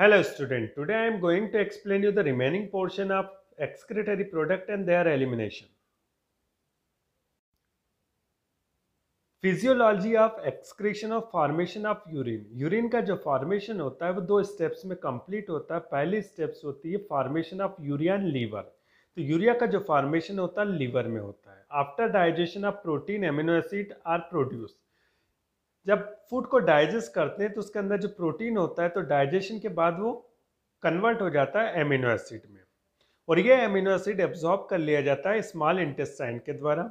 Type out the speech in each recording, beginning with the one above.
Hello student, today I am going to explain you the remaining portion of excretory product and their elimination physiology of excretion of formation of urine urine का जो formation होता है वो दो steps में complete होता है पहली स्टेप्स होती है formation of urea and liver तो यूरिया का जो फॉर्मेशन होता है लीवर में होता है after digestion of protein amino acid are produced जब फूड को डाइजेस्ट करते हैं तो उसके अंदर जो प्रोटीन होता है तो डाइजेशन के बाद वो कन्वर्ट हो जाता है एमिनो एसिड में और ये एमिनो एसिड एब्जॉर्ब कर लिया जाता है स्मॉल इंटेस्टाइन के द्वारा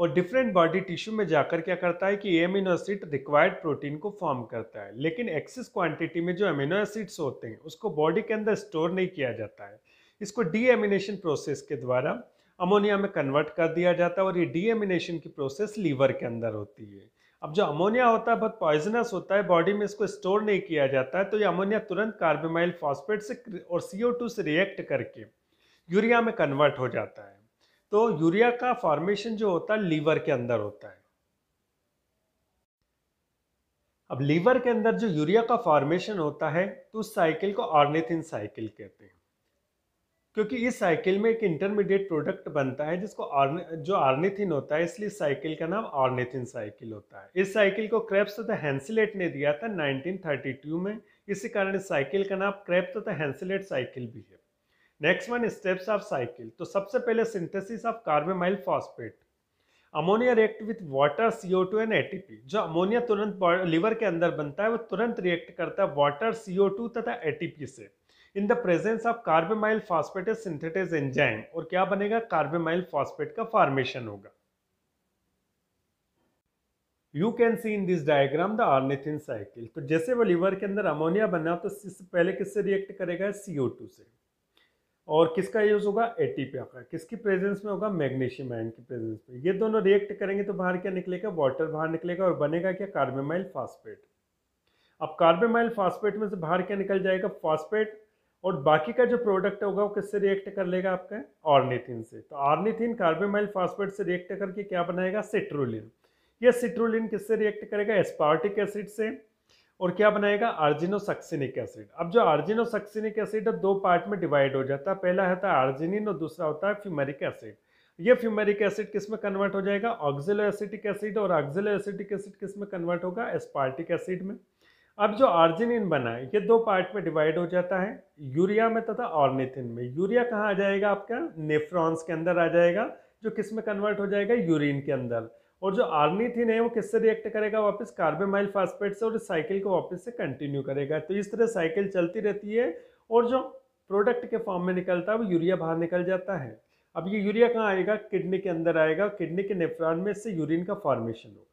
और डिफरेंट बॉडी टिश्यू में जाकर क्या करता है कि एमिनो एसिड रिक्वायर्ड प्रोटीन को फॉर्म करता है लेकिन एक्सेस क्वांटिटी में जो एमिनो एसिड्स होते हैं उसको बॉडी के अंदर स्टोर नहीं किया जाता है इसको डीएमिनेशन प्रोसेस के द्वारा अमोनिया में कन्वर्ट कर दिया जाता है और ये डीएमिनेशन की प्रोसेस लीवर के अंदर होती है अब जो अमोनिया होता है बहुत पॉइजनस होता है बॉडी में इसको स्टोर नहीं किया जाता है तो ये अमोनिया तुरंत कार्बोमाइल फॉस्फेट से और सी से रिएक्ट करके यूरिया में कन्वर्ट हो जाता है तो यूरिया का फॉर्मेशन जो होता है लीवर के अंदर होता है अब लीवर के अंदर जो यूरिया का फॉर्मेशन होता है तो उस साइकिल को ऑर्निथिन साइकिल कहते हैं क्योंकि इस साइकिल में एक इंटरमीडिएट प्रोडक्ट बनता है जिसको आर्ने, जो आर्निथिन होता है इसलिए साइकिल का नाम आर्निथिन साइकिल होता है इस साइकिल को क्रेप्स तथा हैंसिलेट ने दिया था 1932 में इसी कारण इस साइकिल का नाम क्रेप तथा हैंसिलेट साइकिल भी है next one steps of cycle तो सबसे पहले synthesis of carbamoyl phosphate ammonia react with water CO two and ATP जो अमोनिया तुरंत लिवर के अंदर बनता है वो तुरंत रिएक्ट करता है वाटर सीओ टू तथा एटीपी से in the presence of carbamoyl phosphate synthetase enzyme और क्या बनेगा कार्बेमाइल फॉस्फेट का फॉर्मेशन होगा you can see in this diagram the ornithine cycle तो जैसे वो लीवर के अंदर अमोनिया बना तो इससे पहले किससे रिएक्ट करेगा सीओ टू से और किसका यूज़ होगा पी आपका किसकी प्रेजेंस में होगा मैग्नीशियम आयन की प्रेजेंस में ये दोनों रिएक्ट करेंगे तो बाहर क्या निकलेगा वाटर बाहर निकलेगा और बनेगा क्या कार्बेमाइल फॉस्फेट अब कार्बेमाइल फॉस्फेट में से बाहर क्या निकल जाएगा फॉस्फेट और बाकी का जो प्रोडक्ट होगा वो किससे रिएक्ट कर लेगा आपके ऑर्निथिन से तो ऑर्निथिन कार्बेमाइल फॉस्फेट से रिएक्ट करके क्या बनाएगा सिट्रोलिन ये सिट्रोलिन किससे रिएक्ट करेगा एस्पार्टिक एसिड से और क्या बनाएगा आर्जिनोसक्सिनिक एसिड अब जो आर्जिनोसक्सिनिक एसिड है दो पार्ट में डिवाइड हो जाता है पहला होता है आर्जिनिन और दूसरा होता है फ्यूमेरिक एसिड ये फ्यूमेरिक एसिड किस में कन्वर्ट हो जाएगा ऑक्जिलो एसिटिक एसिड और ऑक्जिलो एसिटिक एसिड किस में कन्वर्ट होगा एस्पार्टिक एसिड में अब जो आर्जिनिन बना है ये दो पार्ट में डिवाइड हो जाता है यूरिया में तथा ऑर्निथिन में यूरिया कहाँ आ जाएगा आपका नेफ्रॉन्स के अंदर आ जाएगा जो किस में कन्वर्ट हो जाएगा यूरिन के अंदर और जो आर्निथिन है वो किससे रिएक्ट करेगा वापस कार्बेमाइल फास्फेट से और इस साइकिल को वापस से कंटिन्यू करेगा तो इस तरह साइकिल चलती रहती है और जो प्रोडक्ट के फॉर्म में निकलता है वो यूरिया बाहर निकल जाता है अब ये यूरिया कहाँ आएगा किडनी के अंदर आएगा किडनी के नेफ्रॉन में इससे यूरिन का फॉर्मेशन होगा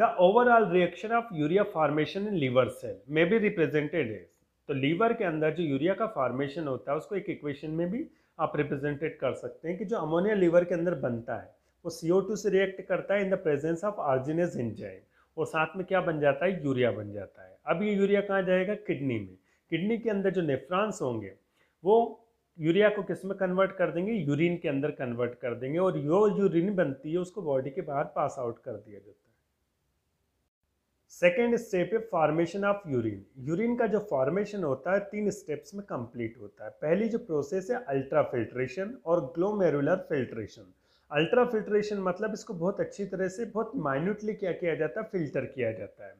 the overall reaction of urea formation in liver cell में भी रिप्रेजेंटेड है तो लीवर के अंदर जो यूरिया का फॉर्मेशन होता है उसको एक इक्वेशन में भी आप रिप्रेजेंटेड कर सकते हैं कि जो अमोनिया लीवर के अंदर बनता है वो सी से रिएक्ट करता है in the presence of arginase enzyme और साथ में क्या बन जाता है यूरिया बन जाता है अब ये यूरिया कहाँ जाएगा किडनी में किडनी के अंदर जो नेफ्रांस होंगे वो यूरिया को किस में कन्वर्ट कर देंगे यूरिन के अंदर कन्वर्ट कर देंगे और जो यूरिन बनती है उसको बॉडी के बाहर पास आउट कर दिया जाता है सेकेंड स्टेप है फॉर्मेशन ऑफ यूरिन यूरिन का जो फॉर्मेशन होता है तीन स्टेप्स में कंप्लीट होता है पहली जो प्रोसेस है अल्ट्रा फिल्ट्रेशन और ग्लोमेरुलर फिल्ट्रेशन अल्ट्रा फिल्ट्रेशन मतलब इसको बहुत अच्छी तरह से बहुत माइन्यूटली क्या किया जाता है फिल्टर किया जाता है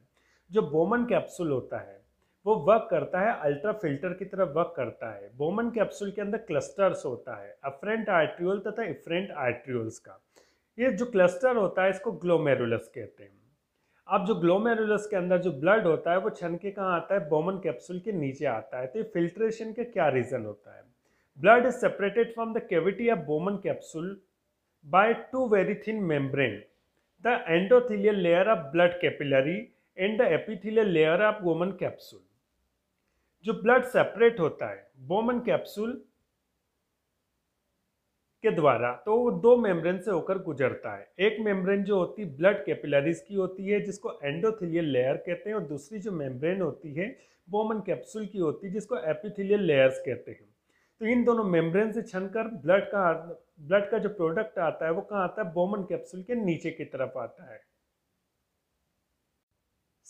जो बोमन कैप्सूल होता है वो वर्क करता है अल्ट्रा फिल्टर की तरह वर्क करता है बोमन कैप्सूल के अंदर क्लस्टर्स होता है अफ्रेंट आर्ट्रियोल तथा इफ्रेंट आर्ट्रियोल्स का ये जो क्लस्टर होता है इसको ग्लोमेरुलस कहते हैं अब जो ग्लोमेरुलस के अंदर जो ब्लड होता है वो छन के कहाँ आता है बोमन कैप्सूल के नीचे आता है तो ये फिल्ट्रेशन का क्या रीज़न होता है blood is separated from the cavity of Bowman capsule by two very thin membrane the endothelial layer of blood capillary and the epithelial layer of Bowman capsule जो ब्लड सेपरेट होता है Bowman capsule के द्वारा तो वो दो membrane से होकर गुजरता है एक मेम्ब्रेन जो होती है ब्लड कैपिलरीज की होती है जिसको एंडोथिलियल लेयर कहते हैं और दूसरी जो मेम्ब्रेन होती है बोमन कैप्सूल की होती है जिसको एपिथिलियल लेयर्स कहते हैं तो इन दोनों मेम्ब्रेन से छनकर ब्लड का ब्लड का जो प्रोडक्ट आता है वो कहाँ आता है बोमन कैप्सूल के नीचे की तरफ आता है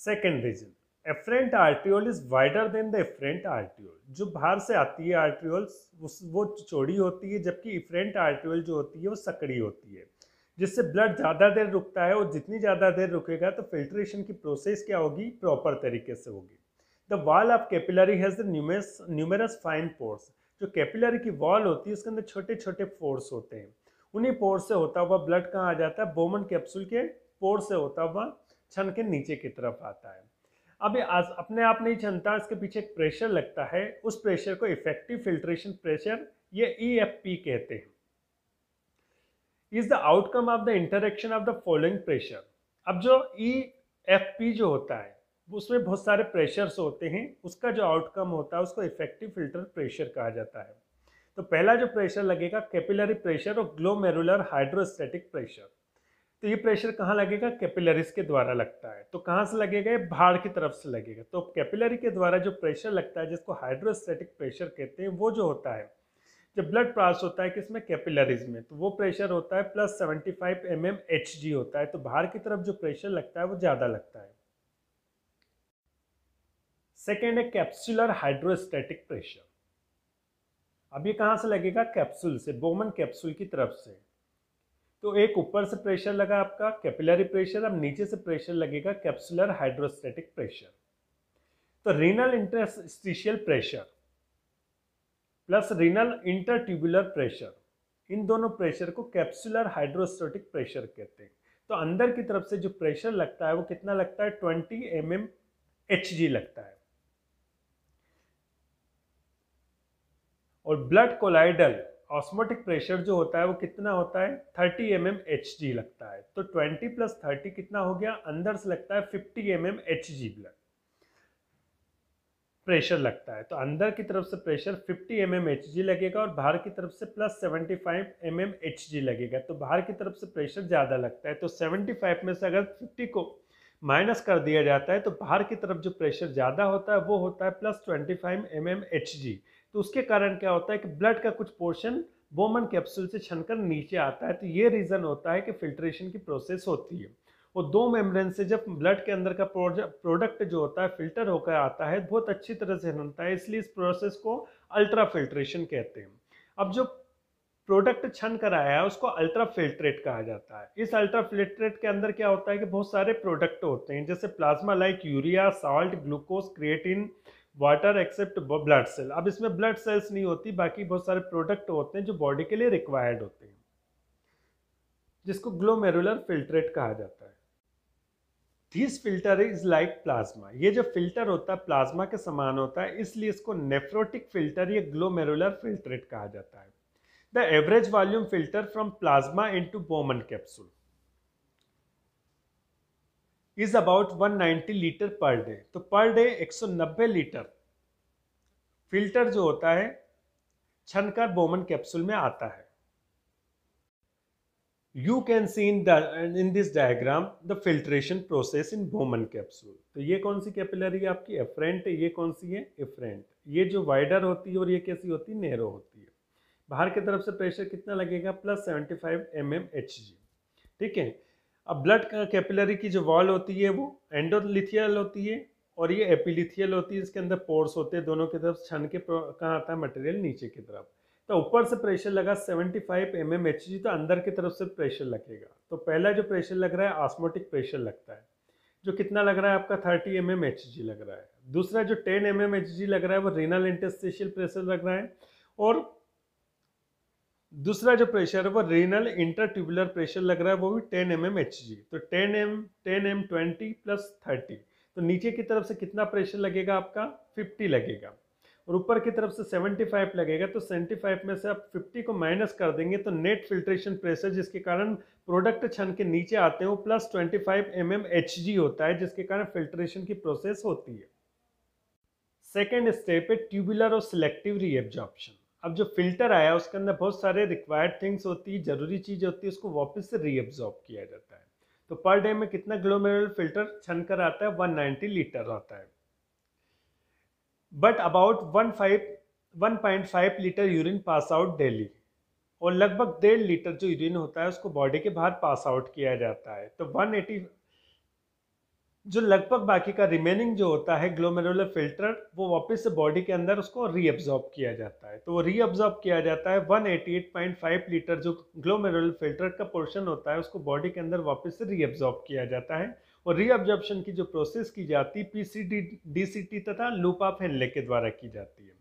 second reason afferent arteriole is wider than the efferent arteriole जो बाहर से आती है आर्ट्रियोल उस वो चौड़ी होती है जबकि इफरेंट आर्ट्रियोल जो होती है वो सकड़ी होती है जिससे ब्लड ज़्यादा देर रुकता है और जितनी ज़्यादा देर रुकेगा तो फिल्ट्रेशन की प्रोसेस क्या होगी प्रॉपर तरीके से होगी the wall of capillary has numerous numerous fine pores जो कैपिलरी की वॉल होती है उसके अंदर छोटे छोटे पोर्स होते हैं उन्हीं पोर्स से होता हुआ ब्लड कहाँ आ जाता है बोमन कैप्सूल के पोर्स से होता हुआ छन के नीचे की तरफ आता है अभी आज अपने आप नहीं छनता इसके पीछे एक प्रेशर लगता है उस प्रेशर को इफेक्टिव फिल्ट्रेशन प्रेशर ये ई कहते हैं is the outcome of the interaction of the following pressure अब जो ई एफ पी जो होता है उसमें बहुत सारे प्रेशर्स होते हैं उसका जो आउटकम होता है उसको इफेक्टिव फिल्टर प्रेशर कहा जाता है तो पहला जो प्रेशर लगेगा कैपिलरी प्रेशर और ग्लोमेरुलर हाइड्रोस्टेटिक प्रेशर तो ये प्रेशर कहाँ लगेगा कैपिलरीज के द्वारा लगता है तो कहाँ से लगेगा भाड़ की तरफ से लगेगा तो कैपिलरी के द्वारा जो प्रेशर लगता है जिसको हाइड्रोस्टेटिक प्रेशर कहते हैं वो जो होता है जब ब्लड पास होता है किसमें कैपिलरीज में तो वो प्रेशर होता है plus seventy five M M H G होता है तो बाहर की तरफ जो प्रेशर लगता है वो ज़्यादा लगता है सेकेंड है कैप्सुलर हाइड्रोस्टेटिक प्रेशर अब ये कहाँ से लगेगा कैप्सूल से बोमन कैप्सूल की तरफ से तो एक ऊपर से प्रेशर लगा आपका कैपिलरी प्रेशर अब नीचे से प्रेशर लगेगा कैप्सुलर हाइड्रोस्टेटिक प्रेशर तो renal interstitial pressure plus renal intertubular pressure इन दोनों प्रेशर को कैप्सुलर हाइड्रोस्टेटिक प्रेशर कहते हैं तो अंदर की तरफ से जो प्रेशर लगता है वो कितना लगता है twenty M M H G लगता है और ब्लड कोलाइडल ऑस्मोटिक प्रेशर जो होता है वो कितना होता है 30 एम एम एच लगता है तो 20 प्लस थर्टी कितना हो गया अंदर से लगता है 50 M M H blood pressure लगता है तो अंदर की तरफ से प्रेशर 50 एम एम एच लगेगा और बाहर की तरफ से प्लस 75 एम एम एच लगेगा तो बाहर की तरफ से प्रेशर ज़्यादा लगता है तो 75 में से अगर 50 को माइनस कर दिया जाता है तो बाहर की तरफ जो प्रेशर ज़्यादा होता है वो होता है plus five M M H तो उसके कारण क्या होता है कि ब्लड का कुछ पोर्शन बोमन कैप्सूल से छनकर नीचे आता है तो ये रीज़न होता है कि फिल्ट्रेशन की प्रोसेस होती है और दो मेम्ब्रेन से जब ब्लड के अंदर का प्रोडक्ट जो होता है फिल्टर होकर आता है बहुत अच्छी तरह से बनता है इसलिए इस प्रोसेस को अल्ट्रा फिल्ट्रेशन कहते हैं अब जो प्रोडक्ट छन कर आया है उसको अल्ट्रा फिल्ट्रेट कहा जाता है इस अल्ट्रा फिल्ट्रेट के अंदर क्या होता है कि बहुत सारे प्रोडक्ट होते हैं जैसे plasma like urea salt glucose creatine water except blood cell अब इसमें ब्लड सेल्स नहीं होती बाकी बहुत सारे प्रोडक्ट होते हैं जो बॉडी के लिए रिक्वायर्ड होते हैं जिसको ग्लोमेरुलर फिल्ट्रेट कहा जाता है these filter is like plasma ये जो फिल्टर होता है प्लाज्मा के समान होता है इसलिए इसको नेफ्रोटिक फिल्टर या ग्लोमेरुलर फिल्ट्रेट कहा जाता है the average volume filter from plasma into Bowman capsule is about 190 litre per day तो पर डे 190 लीटर फिल्टर जो होता है छनकर बोमन कैप्सूल में आता है you can see in the in this diagram the filtration process in Bowman तो ये कौन सी कैपिलरी है आपकी एफरेंट ये कौन सी है एफरेंट ये जो वाइडर होती है और ये कैसी होती है नेरो होती है बाहर की तरफ से प्रेशर कितना लगेगा plus seventy five M M H G ठीक है अब ब्लड कैपिलरी की जो वॉल होती है वो एंडोलिथियल होती है और ये एपिलिथियल होती है इसके अंदर पोर्स होते हैं दोनों की तरफ छन के कहाँ आता है मटेरियल नीचे की तरफ तो ऊपर से प्रेशर लगा 75 five M M H G तो अंदर की तरफ से प्रेशर लगेगा तो पहला जो प्रेशर लग रहा है ऑस्मोटिक प्रेशर लगता है जो कितना लग रहा है आपका 30 एम एम एच जी लग रहा है दूसरा जो 10 एम एम एच जी लग रहा है वो रीनल इंटेस्टेशियल प्रेशर लग रहा है और दूसरा जो प्रेशर है वो रीनल इंटरट्यूबुलर प्रेशर लग रहा है वो भी ten M M H G तो ten M ten M twenty plus thirty तो नीचे की तरफ से कितना प्रेशर लगेगा आपका फिफ्टी लगेगा और ऊपर की तरफ से सेवेंटी फाइव लगेगा तो सेवेंटी फाइव में से आप फिफ्टी को माइनस कर देंगे तो नेट फिल्ट्रेशन प्रेशर जिसके कारण प्रोडक्ट छन के नीचे आते हैं वो plus twenty five M M H G होता है जिसके कारण फिल्ट्रेशन की प्रोसेस होती है सेकेंड स्टेप है ट्यूबुलर और सिलेक्टिव रीएब्जॉर्प्शन अब जो फिल्टर आया उसके अंदर बहुत सारे रिक्वायर्ड थिंग्स होती है ज़रूरी चीज़ होती है उसको वापस से रीअब्जॉर्ब किया जाता है तो पर डे में कितना ग्लोमेरुलर फिल्टर छन कर आता है 190 लीटर आता है but about one five one point five litre urine pass out daily और लगभग डेढ़ लीटर जो यूरिन होता है उसको बॉडी के बाहर पास आउट किया जाता है तो वन एटी जो लगभग बाकी का रिमेनिंग जो होता है ग्लोमेरुलर फिल्टर वो वापस से बॉडी के अंदर उसको रीअब्जॉर्ब किया जाता है तो वो रीअब्जॉर्ब किया जाता है 188.5 लीटर जो ग्लोमेरुलर फिल्टर का पोर्शन होता है उसको बॉडी के अंदर वापस से रीअब्जॉर्ब किया जाता है और रीअब्जॉर्बशन की जो प्रोसेस की जाती है पी सी तथा लूपा हेनले के द्वारा की जाती है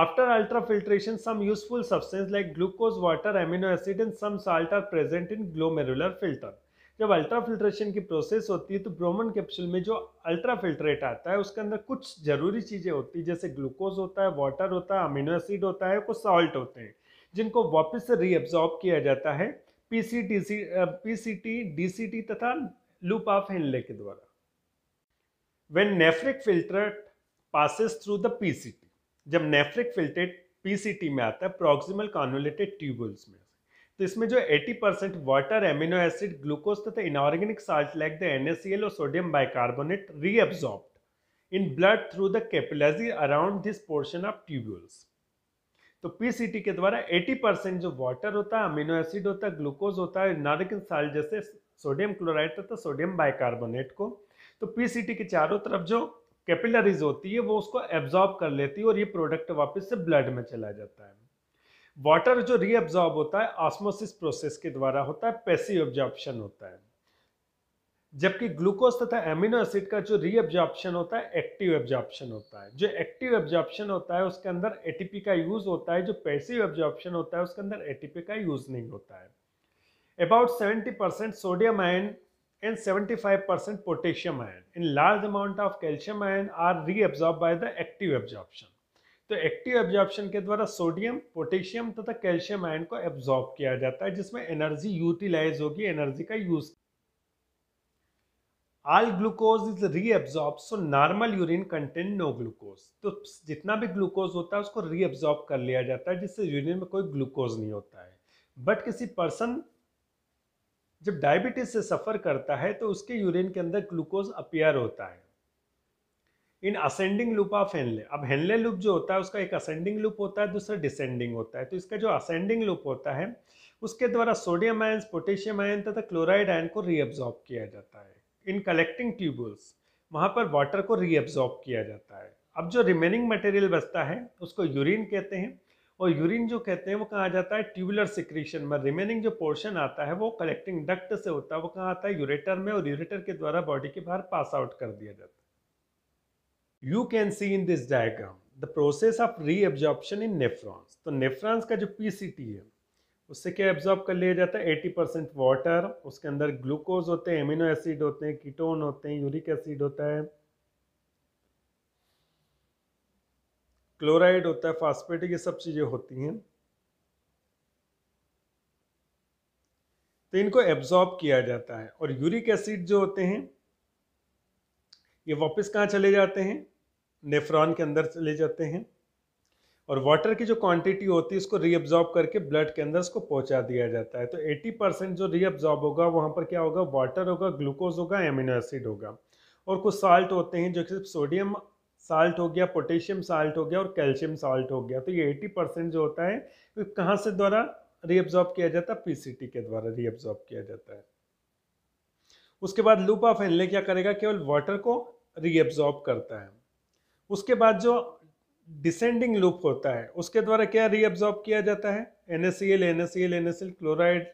After ultrafiltration, some useful substances like glucose, water, amino acid and some salt present in glomerular filter filter जब अल्ट्रा फिल्ट्रेशन की प्रोसेस होती है तो ब्रोमन कैप्सूल में जो अल्ट्रा फिल्ट्रेट आता है उसके अंदर कुछ ज़रूरी चीज़ें होती है जैसे ग्लूकोज होता है वाटर होता है अमीनो एसिड होता है कुछ सॉल्ट होते हैं जिनको वापस से रीअब्जॉर्ब किया जाता है P C T C P तथा लूप ऑफ हेनले के द्वारा when nephric filter passes through the P जब नेफ्रिक filtrate पी में आता है प्रोक्सिमल कॉन्वलेटेड ट्यूबल्स में तो इसमें जो 80 percent water amino acid glucose तथा inorganic salt like the N और sodium bicarbonate reabsorb in blood through the capillary around this portion of tubules तो पीसीटी के द्वारा 80 परसेंट जो वाटर होता है अमीनो एसिड होता है ग्लूकोज होता है इनऑर्गेनिक साल जैसे सोडियम क्लोराइड तथा सोडियम बाइकार्बोनेट को तो पीसीटी के चारों तरफ जो कैपिलरीज होती है वो उसको एब्जॉर्ब कर लेती है और ये प्रोडक्ट वापस से ब्लड में चला जाता है वाटर जो रीअब्जॉर्ब होता है ऑस्मोसिस प्रोसेस के द्वारा होता है पैसिव ऑब्जॉर्प्शन होता है जबकि ग्लूकोज तथा एमिनो एसिड का जो रीअब्जॉर्प्शन होता है एक्टिव एब्जॉर्प्शन होता है जो एक्टिव एब्जॉर्प्शन होता है उसके अंदर एटीपी का यूज होता है जो पैसिव एब्जॉर्प्शन होता है उसके अंदर एटीपी का यूज नहीं होता है about seventy percent sodium ion and 75% potassium ion in large amount of calcium ion are reabsorb by the active absorption. तो एक्टिव एब्जॉर्प्शन के द्वारा सोडियम पोटेशियम तथा कैल्शियम आयन को एब्जॉर्ब किया जाता है जिसमें एनर्जी यूटिलाइज होगी एनर्जी का use all glucose is reabsorb so normal urine content no glucose तो जितना भी ग्लूकोज होता है उसको रीएब्जॉर्ब कर लिया जाता है जिससे यूरिन में कोई ग्लूकोज नहीं होता है बट किसी पर्सन जब डायबिटीज से सफ़र करता है तो उसके यूरिन के अंदर ग्लूकोज अपियर होता है in ascending loop of Henle अब हेनले लूप जो होता है उसका एक असेंडिंग लूप होता है दूसरा डिसेंडिंग होता है तो इसका जो असेंडिंग लूप होता है उसके द्वारा सोडियम आयन पोटेशियम आयन तथा क्लोराइड आयन को रीअब्जॉर्ब किया जाता है इन कलेक्टिंग ट्यूबुल्स वहाँ पर वाटर को रीअब्जॉर्ब किया जाता है अब जो रिमेनिंग मटेरियल बचता है उसको यूरिन कहते हैं और यूरिन जो कहते हैं वो कहाँ जाता है ट्यूबुलर सिक्रीशन में रिमेनिंग जो पोर्शन आता है वो कलेक्टिंग डक्ट से होता है वो कहाँ आता है यूरेटर में और यूरेटर के द्वारा बॉडी के बाहर पास आउट कर दिया जाता है you can see in this diagram the process of reabsorption in nephrons तो नेफ्रॉन्स का जो पीसीटी है उससे क्या एब्जॉर्ब कर लिया जाता है 80 परसेंट वाटर उसके अंदर ग्लूकोज होते हैं एमिनो एसिड होते हैं कीटोन होते हैं यूरिक एसिड होता है क्लोराइड होता है फॉस्फेट ये सब चीज़ें होती हैं तो इनको एब्जॉर्ब किया जाता है और यूरिक एसिड जो होते हैं ये वापस कहाँ चले जाते हैं नेफ्रॉन के अंदर चले जाते हैं और वाटर की जो क्वांटिटी होती है उसको रीअब्जॉर्ब करके ब्लड के अंदर उसको पहुंचा दिया जाता है तो 80 परसेंट जो रीअब्जॉर्ब होगा वहां पर क्या होगा वाटर होगा ग्लूकोज होगा एमिनो एसिड होगा और कुछ साल्ट होते हैं जो कि सिर्फ सोडियम साल्ट हो गया पोटेशियम साल्ट हो गया और कैल्शियम साल्ट हो गया तो ये एटी परसेंट जो होता है तो कहाँ से द्वारा रीअब्जॉर्ब किया जाता है पीसीटी के द्वारा रीअब्जॉर्ब किया जाता है उसके बाद लूप ऑफ एनले क्या करेगा केवल वाटर को रीअब्जॉर्ब करता है उसके बाद जो डिसेंडिंग लूप होता है उसके द्वारा क्या रीअब्जॉर्ब किया जाता है N S C L N S C L N S L chloride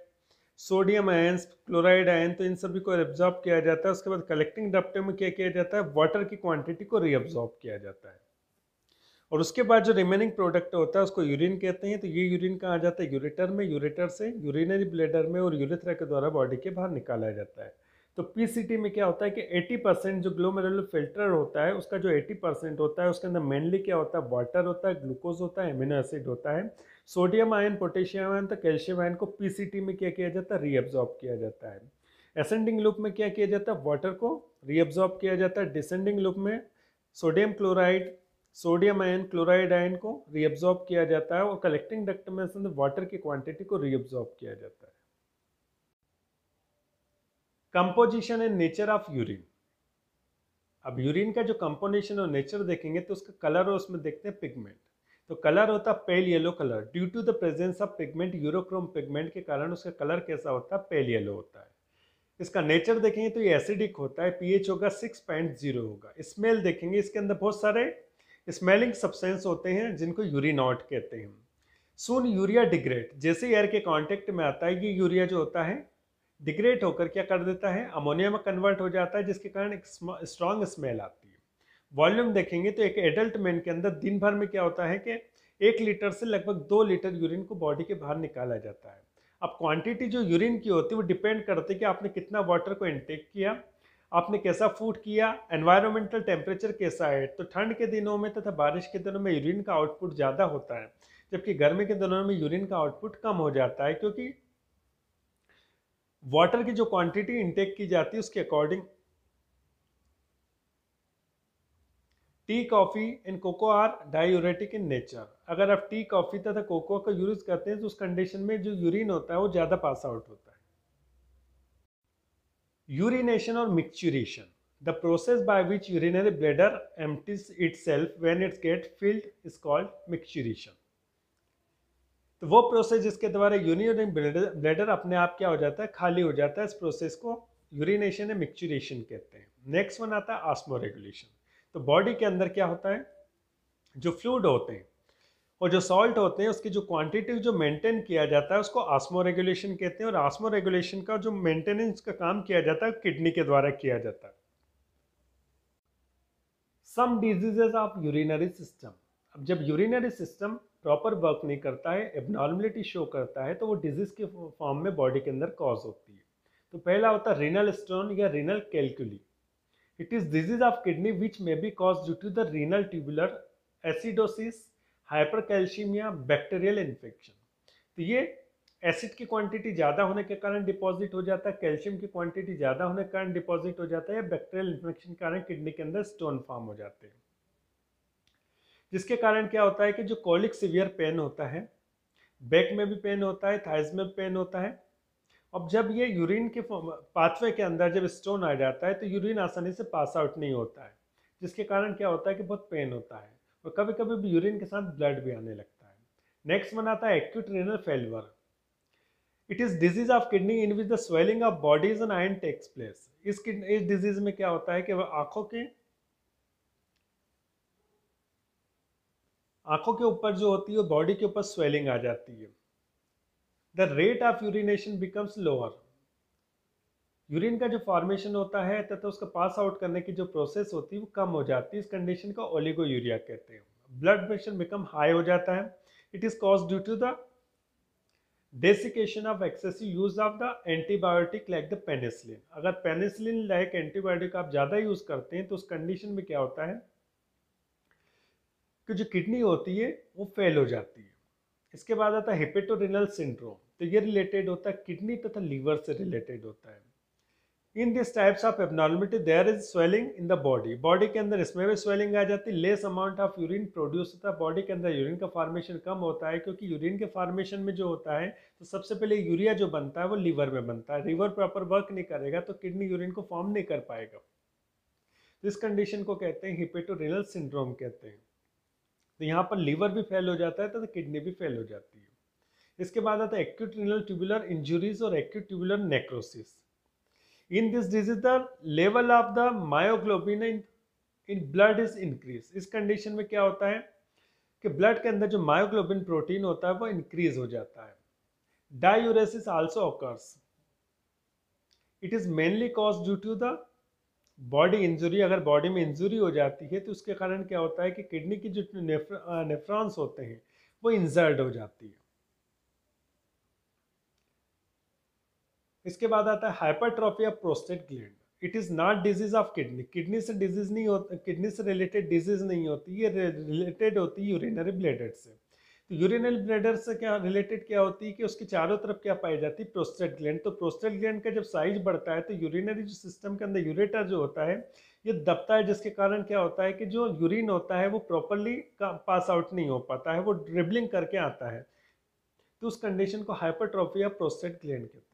sodium ions chloride ion तो इन सभी को रिब्जॉर्ब किया जाता है उसके बाद कलेक्टिंग डप्टे में क्या किया जाता है वाटर की क्वांटिटी को रीअब्जॉर्ब किया जाता है और उसके बाद जो रिमेनिंग प्रोडक्ट होता है उसको यूरिन कहते हैं तो ये यूरिन कहाँ जाता है यूरेटर में यूरेटर से यूरिनरी ब्लेडर में और यूरेथ्रा के द्वारा बॉडी के बाहर निकाला जाता है तो पी में क्या होता है कि 80 परसेंट जो ग्लोमेरुलर फिल्टर होता है उसका जो 80 परसेंट होता है उसके अंदर मेनली क्या होता है वाटर होता है ग्लूकोज होता है एमिनो एसिड होता है सोडियम आयन पोटेशियम आयन तो कैल्शियम आयन को पी में क्या किया जाता है रीअब्जॉर्ब किया जाता है एसेंडिंग लूप में क्या किया जाता है वाटर को रीअब्जॉर्ब किया जाता है डिसेंडिंग लूप में sodium chloride sodium ion chloride ion को रीअब्जॉर्ब किया जाता है और कलेक्टिंग डक्ट में वाटर की क्वांटिटी को रीअब्जॉर्ब किया जाता है composition and nature of urine अब यूरिन का जो कंपोजिशन और नेचर देखेंगे तो उसका कलर और उसमें देखते हैं पिगमेंट तो कलर होता है pale yellow colour due to the presence of pigment urochrome pigment के कारण उसका कलर कैसा होता है पेल येलो होता है इसका नेचर देखेंगे तो ये एसिडिक होता है पीएच होगा सिक्स पॉइंट जीरो होगा स्मेल देखेंगे इसके अंदर बहुत सारे स्मेलिंग सब्सटेंस होते हैं जिनको यूरिनॉट कहते हैं सोन यूरिया डिग्रेड जैसे एयर के कॉन्टेक्ट में आता है ये यूरिया जो होता है डिग्रेड होकर क्या कर देता है अमोनिया में कन्वर्ट हो जाता है जिसके कारण एक स्ट्रांग स्मेल आती है वॉल्यूम देखेंगे तो एक एडल्ट मैन के अंदर दिन भर में क्या होता है कि एक लीटर से लगभग दो लीटर यूरिन को बॉडी के बाहर निकाला जाता है अब क्वांटिटी जो यूरिन की होती है वो डिपेंड करती है कि आपने कितना वाटर को इनटेक किया आपने कैसा फूड किया एनवायरमेंटल टेम्परेचर कैसा है तो ठंड के दिनों में तथा बारिश के दिनों में यूरिन का आउटपुट ज़्यादा होता है जबकि गर्मी के दिनों में यूरिन का आउटपुट कम हो जाता है क्योंकि वाटर की जो क्वांटिटी इंटेक की जाती है उसके according tea coffee and cocoa are diuretic in nature अगर आप टी कॉफी तथा कोको का यूज करते हैं तो उस कंडीशन में जो यूरिन होता है वो ज्यादा पास आउट होता है यूरिनेशन और micturition the process by which urinary bladder empties itself when its get filled is called micturition तो वो प्रोसेस जिसके द्वारा यूरिन ब्लैडर अपने आप क्या हो जाता है खाली हो जाता है इस प्रोसेस को यूरिनेशन या मिक्चुरेशन कहते हैं नेक्स्ट वन आता है आस्मो रेगुलेशन तो बॉडी के अंदर क्या होता है जो फ्लूड होते हैं और जो सॉल्ट होते हैं उसकी जो क्वांटिटी जो मेंटेन किया जाता है उसको आस्मो रेगुलेशन कहते हैं और आस्मो रेगुलेशन का जो मेंटेनेंस का काम किया जाता है किडनी के द्वारा किया जाता है some diseases of urinary system अब जब यूरिनरी सिस्टम प्रॉपर वर्क नहीं करता है एबनॉर्मलिटी शो करता है तो वो डिजीज़ के फॉर्म में बॉडी के अंदर कॉज होती है तो पहला होता है रिनल स्टोन या renal calculi it is disease of kidney which may be cause due to the renal tubular acidosis hypercalcaemia bacterial infection तो ये एसिड की क्वांटिटी ज़्यादा होने के कारण डिपॉजिट हो जाता है कैल्शियम की क्वांटिटी ज़्यादा होने के कारण डिपॉजिट हो जाता है या बैक्टेरियल इन्फेक्शन के कारण किडनी के अंदर स्टोन फॉर्म हो जाते हैं जिसके कारण क्या होता है कि जो कॉलिक सीवियर पेन होता है बैक में भी पेन होता है थाइज में पेन होता है अब जब ये यूरिन के पाथवे के अंदर जब स्टोन आ जाता है तो यूरिन आसानी से पास आउट नहीं होता है जिसके कारण क्या होता है कि बहुत पेन होता है और कभी कभी भी यूरिन के साथ ब्लड भी आने लगता है नेक्स्ट वन आता है acute renal failure it is disease of kidney in which the swelling of bodies and ion takes place इस इस डिजीज में क्या होता है कि वह आंखों के आंखों के ऊपर जो होती है बॉडी के ऊपर स्वेलिंग आ जाती है the rate of urination becomes lower urine का जो फॉर्मेशन होता है तथा तो उसका पास आउट करने की जो प्रोसेस होती है वो कम हो जाती है इस कंडीशन को ओलिगो यूरिया कहते हैं ब्लड प्रेशर बिकम हाई हो जाता है it is cause due to the desiccation of excessive use of the antibiotic like the penicillin अगर पेनिसिलिन लाइक एंटीबायोटिक आप ज़्यादा यूज़ करते हैं तो उस कंडीशन में क्या होता है कि जो किडनी होती है वो फेल हो जाती है इसके बाद आता है हेपेटोरिनल सिंड्रोम तो ये रिलेटेड होता है किडनी तथा लीवर से रिलेटेड होता है in this types of abnormality there is swelling in the body body के अंदर इसमें भी स्वेलिंग आ जाती है less amount of urine produce होता है बॉडी के अंदर यूरिन का फॉर्मेशन कम होता है क्योंकि यूरिन के फार्मेशन में जो होता है तो सबसे पहले यूरिया जो बनता है वो लीवर में बनता है लीवर प्रॉपर वर्क नहीं करेगा तो किडनी यूरिन को फॉर्म नहीं कर पाएगा इस कंडीशन को कहते हैं हिपेटोरिनल सिंड्रोम कहते हैं तो यहाँ पर लीवर भी फेल हो जाता है तो, तो किडनी भी फेल हो जाती है इसके बाद आता है एक्यूट रिनल ट्यूबुलर इंजुरीज और acute tubular necrosis in this disease the level of the myoglobin in in blood is increase इस कंडीशन में क्या होता है कि ब्लड के अंदर जो मायोग्लोबिन प्रोटीन होता है वो इंक्रीज हो जाता है diuresis also occurs it is mainly cause due to the body injury अगर बॉडी में इंजरी हो जाती है तो उसके कारण क्या होता है कि किडनी की जो नेफ्र, नेफ्रॉन्स होते हैं वो इंजर्ड हो जाती है इसके बाद आता है hypertrophy of prostate gland it is not disease of kidney kidney से डिजीज नहीं होती किडनी से रिलेटेड डिजीज नहीं होती ये रिलेटेड होती है यूरिनरी ब्लेडेड से तो यूरिनल ब्लैडर से क्या रिलेटेड क्या होती है कि उसके चारों तरफ क्या पाई जाती है प्रोस्टेट ग्लैंड तो प्रोस्टेट ग्लैंड का जब साइज बढ़ता है तो यूरिनरी जो सिस्टम के अंदर यूरेटर जो होता है ये दबता है जिसके कारण क्या होता है कि जो यूरिन होता है वो प्रॉपरली पास आउट नहीं हो पाता है वो ड्रिबलिंग करके आता है तो उस कंडीशन को हाइपरट्रॉफी या प्रोस्टेट ग्लैंड के